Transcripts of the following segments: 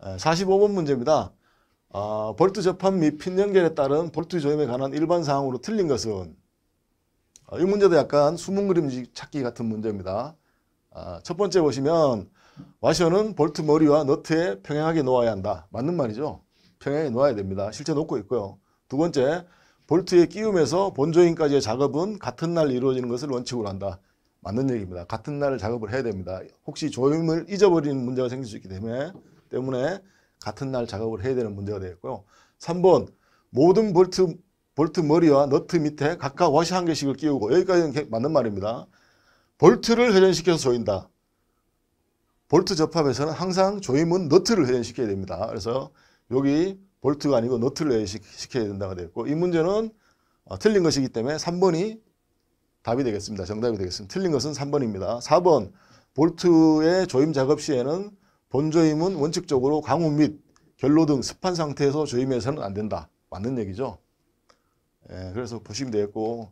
45번 문제입니다. 아, 볼트 접합 및 핀 연결에 따른 볼트 조임에 관한 일반 사항으로 틀린 것은 아, 이 문제도 약간 숨은 그림 찾기 같은 문제입니다. 아, 첫 번째 보시면 와셔는 볼트 머리와 너트에 평행하게 놓아야 한다. 맞는 말이죠. 평행하게 놓아야 됩니다. 실제 놓고 있고요. 두 번째, 볼트의 끼움에서 본조임까지의 작업은 같은 날 이루어지는 것을 원칙으로 한다. 맞는 얘기입니다. 같은 날 작업을 해야 됩니다. 혹시 조임을 잊어버리는 문제가 생길 수 있기 때문에 때문에 같은 날 작업을 해야 되는 문제가 되겠고요. 3번 모든 볼트 볼트 머리와 너트 밑에 각각 워시 한 개씩을 끼우고 여기까지는 맞는 말입니다. 볼트를 회전시켜서 조인다. 볼트 접합에서는 항상 조임은 너트를 회전시켜야 됩니다. 그래서 여기 볼트가 아니고 너트를 회전시켜야 된다고 되었고 이 문제는 어, 틀린 것이기 때문에 3번이 답이 되겠습니다. 정답이 되겠습니다. 틀린 것은 3번입니다. 4번 볼트의 조임 작업 시에는 본조임은 원칙적으로 강우 및 결로 등 습한 상태에서 조임해서는 안 된다. 맞는 얘기죠. 예, 그래서 보시면 되겠고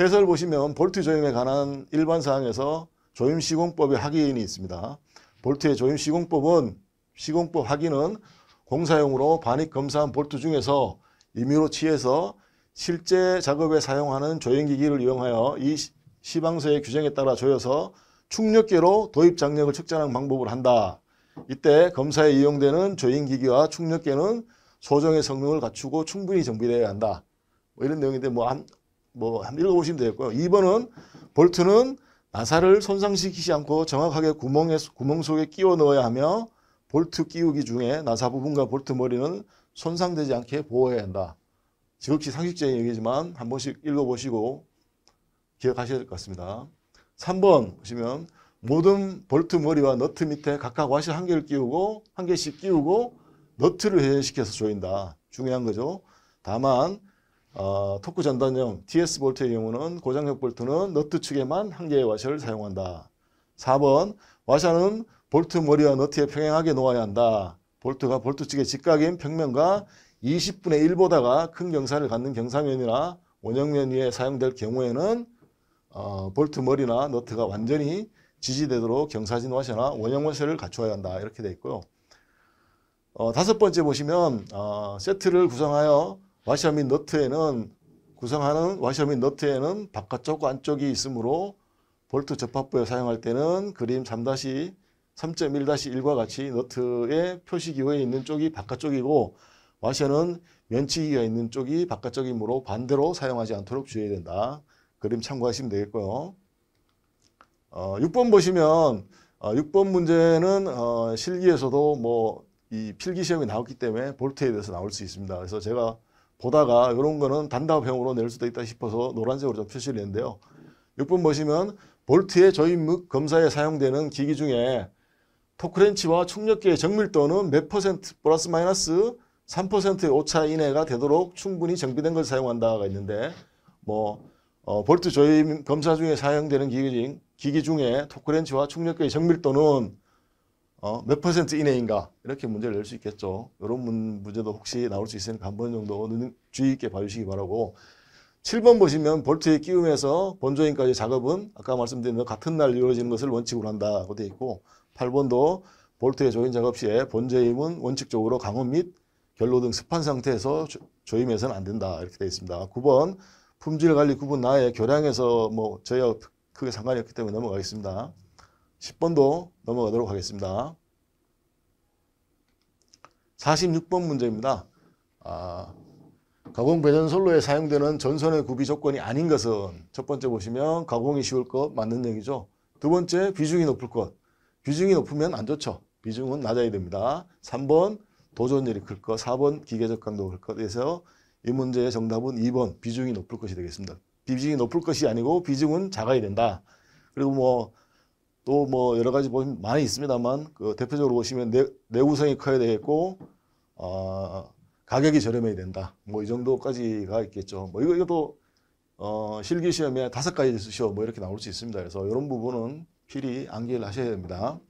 해설 보시면 볼트 조임에 관한 일반 사항에서 조임 시공법의 학 확인이 있습니다. 볼트의 조임 시공법은 시공법 학인는 공사용으로 반입 검사한 볼트 중에서 임의로 취해서 실제 작업에 사용하는 조임기기를 이용하여 이 시방서의 규정에 따라 조여서 충격계로 도입 장력을 측정하는 방법을 한다. 이때 검사에 이용되는 조인기기와 충격계는 소정의 성능을 갖추고 충분히 정비되어야 한다. 뭐 이런 내용인데 뭐 한, 뭐 한번 읽어보시면 되겠고요. 2번은 볼트는 나사를 손상시키지 않고 정확하게 구멍에, 구멍 속에 끼워 넣어야 하며 볼트 끼우기 중에 나사 부분과 볼트 머리는 손상되지 않게 보호해야 한다. 지극히 상식적인 얘기지만 한 번씩 읽어보시고 기억하셔야 될 것 같습니다. 3번 보시면 모든 볼트 머리와 너트 밑에 각각 와실 한 개를 끼우고 한 개씩 끼우고 너트를 회전시켜서 조인다. 중요한 거죠. 다만 어, 토크 전단형 TS 볼트의 경우는 고장력 볼트는 너트 축에만 한 개의 와셔를 사용한다. 4번 와셔는 볼트 머리와 너트에 평행하게 놓아야 한다. 볼트가 볼트 측의 직각인 평면과 20분의 1보다가 큰 경사를 갖는 경사면이나 원형면 위에 사용될 경우에는 어, 볼트 머리나 너트가 완전히 지지되도록 경사진화세나 원형원세를 갖추어야 한다. 이렇게 돼 있고요. 어, 다섯 번째 보시면 어, 세트를 구성하여 와셔 및 너트에는 구성하는 와셔 및 너트에는 바깥쪽과 안쪽이 있으므로 볼트 접합부에 사용할 때는 그림 3-3.1-1과 같이 너트의 표시기호에 있는 쪽이 바깥쪽이고 와셔는 면치기가 있는 쪽이 바깥쪽이므로 반대로 사용하지 않도록 주의해야 된다. 그림 참고하시면 되겠고요. 어, 6번 보시면 어, 6번 문제는 어, 실기에서도 뭐 이 필기 시험이 나왔기 때문에 볼트에 대해서 나올 수 있습니다. 그래서 제가 보다가 이런 거는 단답형으로 낼 수도 있다 싶어서 노란색으로 좀 표시를 했는데요. 6번 보시면 볼트의 저임목 검사에 사용되는 기기 중에 토크렌치와 충격계의 정밀도는 몇 퍼센트 플러스 마이너스 3%의 오차 이내가 되도록 충분히 정비된 걸 사용한다가 있는데 뭐 어, 볼트 조임 검사 중에 사용되는 기기 중 기기 중에 토크렌치와 충격계의 정밀도는 어, 몇 퍼센트 이내인가 이렇게 문제를 낼 수 있겠죠. 이런 문, 문제도 혹시 나올 수 있으니까 한 번 정도 는 주의 있게 봐주시기 바라고 7번 보시면 볼트에 끼움에서 본조인까지 작업은 아까 말씀드린 것 같은 날 이루어지는 것을 원칙으로 한다고 되어 있고 8번도 볼트의 조인 작업 시에 본조임은 원칙적으로 강원 및 결로 등 습한 상태에서 조임해서는 안 된다 이렇게 되어 있습니다. 9번 품질 관리 구분 나의 교량에서 뭐 저역 크게 상관이 없기 때문에 넘어가겠습니다. 10번도 넘어가도록 하겠습니다. 46번 문제입니다. 아, 가공 배전솔로에 사용되는 전선의 구비 조건이 아닌 것은 첫 번째 보시면 가공이 쉬울 것 맞는 얘기죠. 두 번째 비중이 높을 것. 비중이 높으면 안 좋죠. 비중은 낮아야 됩니다. 3번 도전율이 클 것, 4번 기계적 강도가 클 것에서 이 문제의 정답은 2번 비중이 높을 것이 되겠습니다. 비중이 높을 것이 아니고 비중은 작아야 된다. 그리고 뭐 또뭐 뭐 여러 가지 보면 많이 있습니다만 그 대표적으로 보시면 내, 내구성이 커야 되겠고 어, 가격이 저렴해야 된다. 뭐 이 정도까지가 있겠죠. 뭐 이거 이것도 어, 실기 시험에 다섯 가지 수시험 뭐 이렇게 나올 수 있습니다. 그래서 이런 부분은 필히 암기를 하셔야 됩니다.